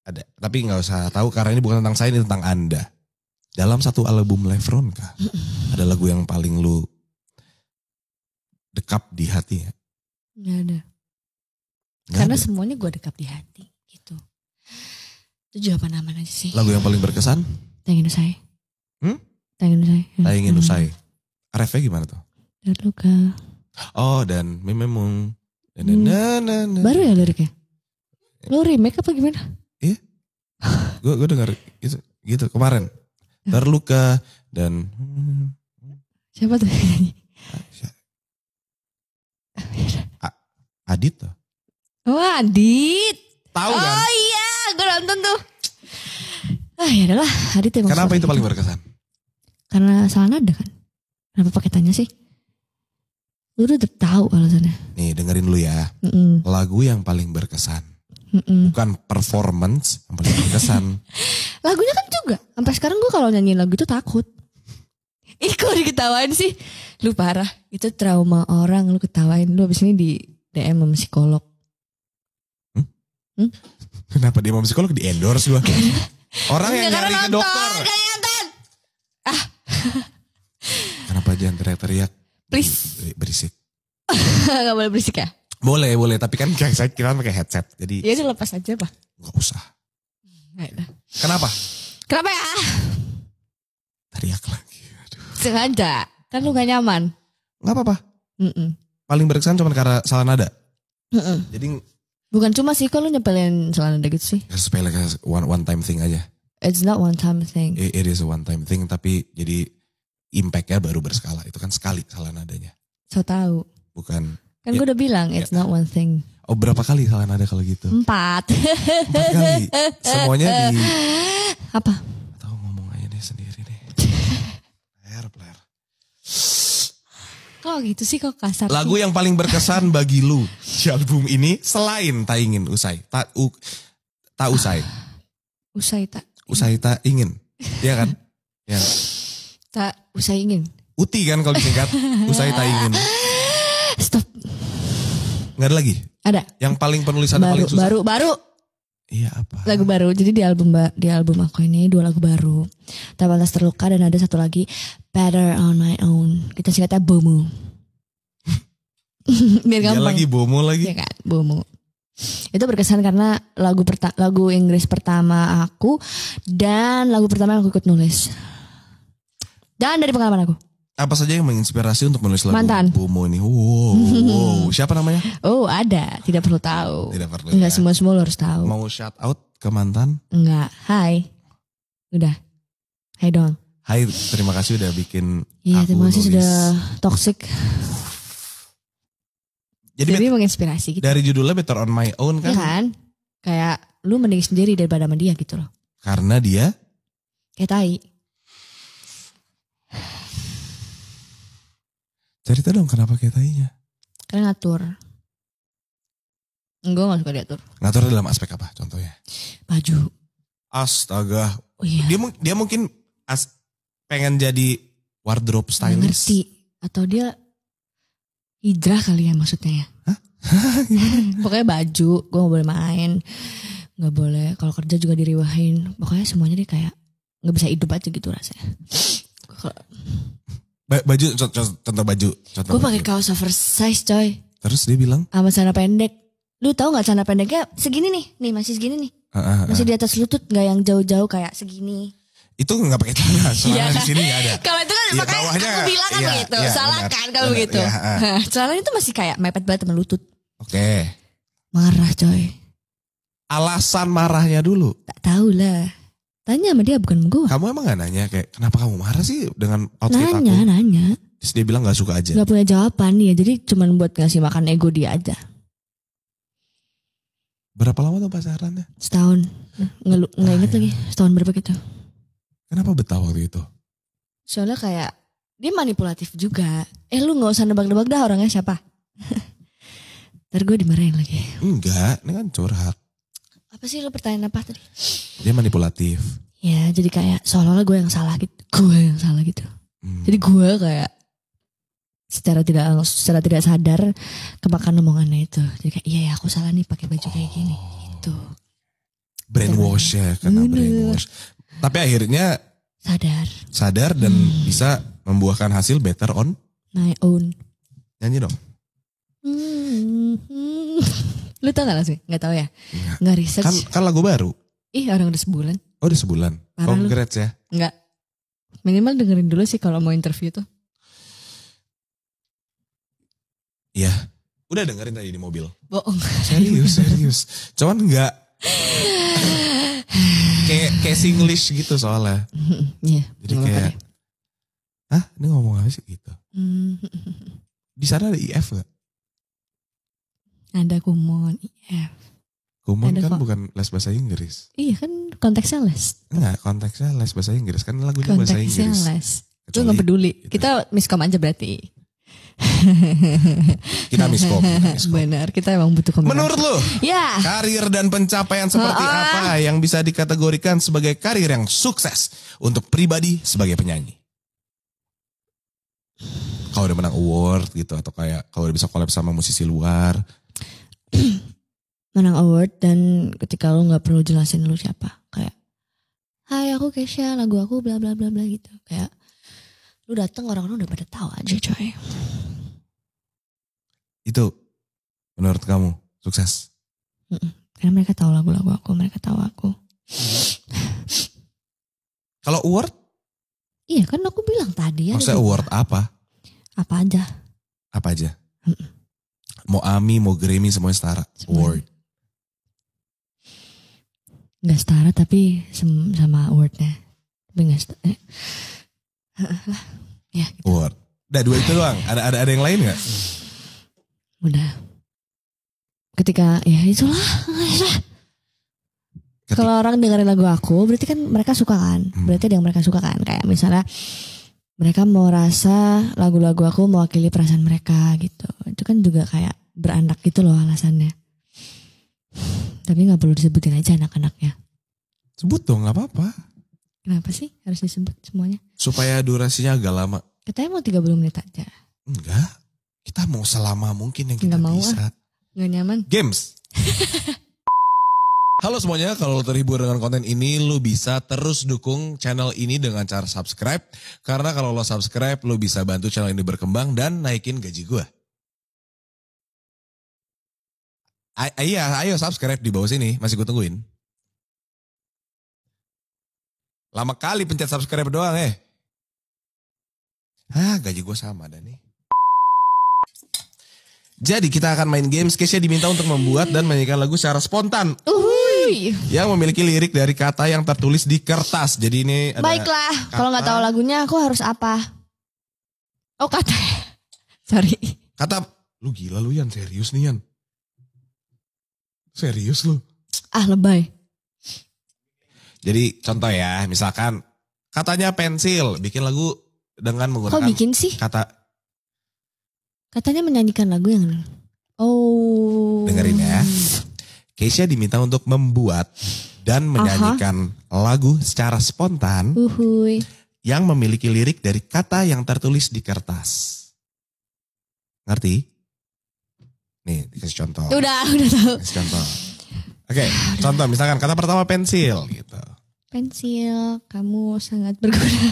Ada, tapi nggak usah tahu karena ini bukan tentang saya, ini tentang Anda. Dalam satu album Lefron kah? ada lagu yang paling lu dekap di hati ya? Gak ada. Gak karena ada. semuanya gue dekap di hati gitu. Itu jawaban aman aja sih. Lagu yang paling berkesan? Tangin Usai. Hmm? Tangin Usai. Tangin Usai. Refnya gimana tuh? Dan luka. Oh dan memang. hmm. Baru ya liriknya? Lu remake apa gimana? Iya. gue gue dengar gitu, gitu kemarin. Terluka dan Siapa tuh Adit tuh. Oh Adit. Tahu kan? Oh iya, gue nonton tuh. Ah ya adalah Adit emang. Kenapa itu paling gitu. berkesan? Karena salah nada kan. Kenapa pakai tanya sih? Lu udah tahu alasannya. Nih dengerin lu ya. Mm -mm. Lagu yang paling berkesan Mm-mm. bukan performance yang paling berkesan. Lagunya kan juga, sampai sekarang gue kalau nyanyi lagu itu takut. Ih kok diketawain sih? Lu parah, itu trauma orang, lu ketawain. Lu abis ini di DM sama psikolog. Hmm? Hmm? Kenapa DM sama psikolog di endorse gue? orang yang nyari ke dokter. Nonton, ah. Kenapa jangan teriak-teriak? Please. Berisik. Gak boleh berisik ya? Boleh, boleh. Tapi kan saya kira pakai headset. Jadi Iya lepas aja, Pak. Enggak usah. Ya Kenapa? Kenapa ya? Teriak lagi. Aduh. Sengaja. Kan lu gak nyaman. Enggak apa-apa. Mm -mm. Paling berkesan cuma karena salah nada. Mm -mm. Jadi Bukan cuma sih, kalau nyepelin salah nada gitu sih. Ya, sepele one, one time thing aja. It's not one time thing. It, it is a one time thing, tapi jadi impactnya baru berskala. Itu kan sekali salah nadanya. So tahu. Bukan Kan gue udah iya. bilang it's iya. not one thing. Oh berapa kali kalian ada kalau gitu? Empat. Empat kali. Semuanya di apa? Tahu ngomong aja deh sendiri deh. player player. Kok gitu sih kok kasar? Lagu yang paling berkesan bagi lu di album ini selain tak ingin usai, tak u, tak usai. usai tak. Usai tak ingin. Iya kan? Ya. Tak usai ingin. Uti kan kalau disingkat, usai tak ingin. Stop. Nggak ada lagi? Ada. Yang paling penulisan baru, paling susah. Baru, baru. Iya apa? Lagu baru. Jadi di album di album aku ini dua lagu baru. Tabalas terluka dan ada satu lagi Better on my own. Kita singkatnya Bomu. Biar gampang. Ya lagi Bomu lagi. Ya kan, Bomu. Itu berkesan karena lagu perta lagu Inggris pertama aku dan lagu pertama yang aku ikut nulis. Dan dari pengalaman aku apa saja yang menginspirasi untuk menulis lagu Mantan. Bumo ini? Wow, wow. Siapa namanya? Oh, ada. Tidak perlu tahu. Tidak perlu. Enggak ya. semua-semua harus tahu. Mau shout out ke mantan? Enggak. Hai. Udah. Hai dong. Hai, terima kasih udah bikin Iya, terima kasih nulis. sudah toxic. Jadi, Jadi menginspirasi gitu. Dari judulnya Better on My Own iya kan? Ya kan? Kayak lu mending sendiri daripada sama dia gitu loh. Karena dia? Kayak tai. Cerita dong kenapa kayak tainya. Karena ngatur. Gue gak suka diatur. Ngatur dalam aspek apa contohnya? Baju. Astaga. Oh, iya. Dia, dia mungkin as, pengen jadi wardrobe stylist. Ngerti. Atau dia hijrah kali ya maksudnya ya. Pokoknya baju, gue gak boleh main. nggak boleh, kalau kerja juga diriwahin. Pokoknya semuanya dia kayak nggak bisa hidup aja gitu rasanya baju contoh, contoh baju contoh gue pakai kaos oversize coy terus dia bilang sama celana pendek lu tahu nggak celana pendeknya segini nih nih masih segini nih uh, uh, uh. masih di atas lutut nggak yang jauh-jauh kayak segini itu nggak pakai celana celana iya. di sini nggak ada kalau itu kan ya, makanya bawahnya, aku bilang kan ya, begitu ya, salah benar, kan kalau benar, begitu ya, uh. celana itu masih kayak mepet banget sama lutut oke okay. marah coy alasan marahnya dulu tak tahu lah Nanya sama dia bukan gue. Kamu emang gak nanya kayak kenapa kamu marah sih dengan outfit nanya, aku? Nanya, nanya. Terus dia bilang gak suka aja. Gak punya jawaban ya jadi cuman buat ngasih makan ego dia aja. Berapa lama tuh pacarannya? Setahun. Ah, nggak, nggak inget ya. lagi setahun berapa gitu. Kenapa betah waktu itu? Soalnya kayak dia manipulatif juga. Eh lu gak usah nebak-nebak dah orangnya siapa. Ntar gue dimarahin lagi. Enggak, ini kan curhat. Apa sih lu pertanyaan apa tadi? Dia manipulatif. Ya, jadi kayak seolah-olah gue yang salah gitu. Gue yang salah gitu. Hmm. Jadi gue kayak secara tidak secara tidak sadar kemakan omongannya itu. Jadi kayak iya ya aku salah nih pakai baju kayak gini. Itu. Brainwash ya, karena Bener. brainwash. Tapi akhirnya sadar. Sadar dan hmm. bisa membuahkan hasil better on my own. Nyanyi dong. Hmm. Lu tau gak langsung? Gak tau ya? Nggak. riset research. Kan, kan lagu baru. Ih orang udah sebulan. Oh udah sebulan. Parah Congrats lu. ya. Enggak. Minimal dengerin dulu sih kalau mau interview tuh. Iya. Udah dengerin tadi di mobil. Bohong. Serius, serius. Cuman enggak. kayak kayak Singlish gitu soalnya. Iya. Jadi kayak. Hah? Ini ngomong apa sih gitu? Hmm. di sana ada IF gak? Ada kumon IF. Kumon kan bukan les bahasa Inggris. Iya kan konteksnya les. Enggak, konteksnya les bahasa Inggris. Kan lagunya konteksnya bahasa Inggris. Konteksnya les. Kecuali, Lu gak peduli. Gitu. Kita miskom aja berarti. kita miskom. Benar, kita emang butuh komentar. Menurut lu, ya. karir dan pencapaian seperti oh, oh. apa yang bisa dikategorikan sebagai karir yang sukses untuk pribadi sebagai penyanyi? Kalau udah menang award gitu atau kayak kalau udah bisa collab sama musisi luar. menang award dan ketika lu nggak perlu jelasin lo siapa kayak Hai aku Kesha lagu aku bla bla bla bla gitu kayak lu dateng orang-orang udah pada tahu aja coy itu menurut kamu sukses mm karena mereka tahu lagu-lagu aku mereka tahu aku kalau award iya kan aku bilang tadi ya maksudnya award apa apa aja apa aja mm mau AMI mau Grammy semuanya setara semuanya. award nggak setara tapi sem sama awardnya tapi nggak setara eh. ya gitu. award udah dua itu doang ada ada ada yang lain nggak udah ketika ya itulah kalau orang dengerin lagu aku berarti kan mereka suka kan hmm. berarti ada yang mereka suka kan kayak misalnya mereka mau rasa lagu-lagu aku mewakili perasaan mereka gitu itu kan juga kayak beranak gitu loh alasannya tapi nggak perlu disebutin aja anak-anaknya. Sebut dong, nggak apa-apa. Kenapa sih harus disebut semuanya? Supaya durasinya agak lama. Katanya mau 30 menit aja. Enggak. Kita mau selama mungkin yang kita ah. bisa. Ah. Nggak nyaman. Games. Halo semuanya, kalau lo terhibur dengan konten ini, lo bisa terus dukung channel ini dengan cara subscribe. Karena kalau lo subscribe, lo bisa bantu channel ini berkembang dan naikin gaji gue. A iya, ayo subscribe di bawah sini. Masih gue tungguin. Lama kali pencet subscribe doang eh. Hah, gaji gue sama dah nih. Jadi kita akan main games. Kesha diminta untuk membuat dan menyanyikan lagu secara spontan. Uhuy. Yang memiliki lirik dari kata yang tertulis di kertas. Jadi ini ada Baiklah, kalau nggak tahu lagunya aku harus apa? Oh kata. Sorry. Kata, lu gila lu Yan, serius nih Yan. Serius lu? Ah lebay. Jadi contoh ya, misalkan katanya pensil, bikin lagu dengan menggunakan Kok bikin sih? kata Katanya menyanyikan lagu yang Oh. Dengerin ya. Keisha diminta untuk membuat dan menyanyikan Aha. lagu secara spontan Uhuy. yang memiliki lirik dari kata yang tertulis di kertas. Ngerti? Nih, dikasih contoh. Udah, udah tahu. Kasih contoh. Oke, okay, contoh misalkan kata pertama pensil gitu. Pensil, kamu sangat berguna.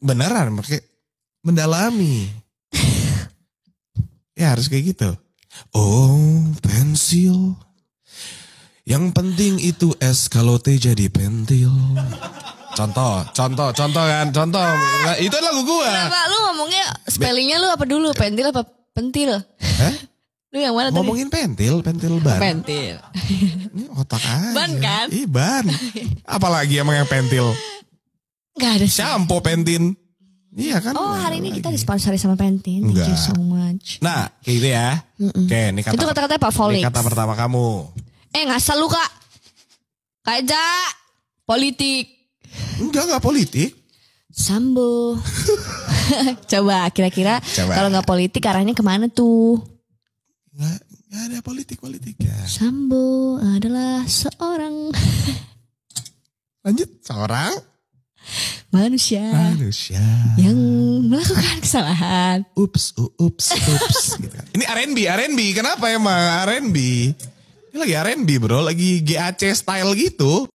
Beneran, pakai mendalami. ya harus kayak gitu. Oh, pensil. Yang penting itu es kalau teh jadi pentil. Contoh, contoh, contoh kan, contoh. Nah, itu lagu gua. Kenapa iya, lu ngomongnya spellingnya lu apa dulu? Pentil apa pentil? Hah? Lu yang mana Ngomongin tadi? pentil, pentil ban. Pentil. Ini otak aja. Ban kan? Ih, ban. Apalagi emang yang pentil. Gak ada sih. Shampoo pentin. Iya kan? Oh hari ini kita disponsori sama Pentin. Thank you so much. Nah gitu ya. Mm -mm. Oke ini kata. Itu kata-kata Pak Folix. kata pertama kamu. Eh ngasal lu kak. Kak Politik. Enggak enggak politik. Sambo. Coba kira-kira kalau nggak politik arahnya kemana tuh? nggak nggak ada politik politik ya. Sambo adalah seorang lanjut seorang manusia manusia yang melakukan kesalahan. Ups, ups, ups. gitu kan. Ini R&B, R&B. Kenapa emang R&B? Ini lagi R&B bro, lagi GAC style gitu.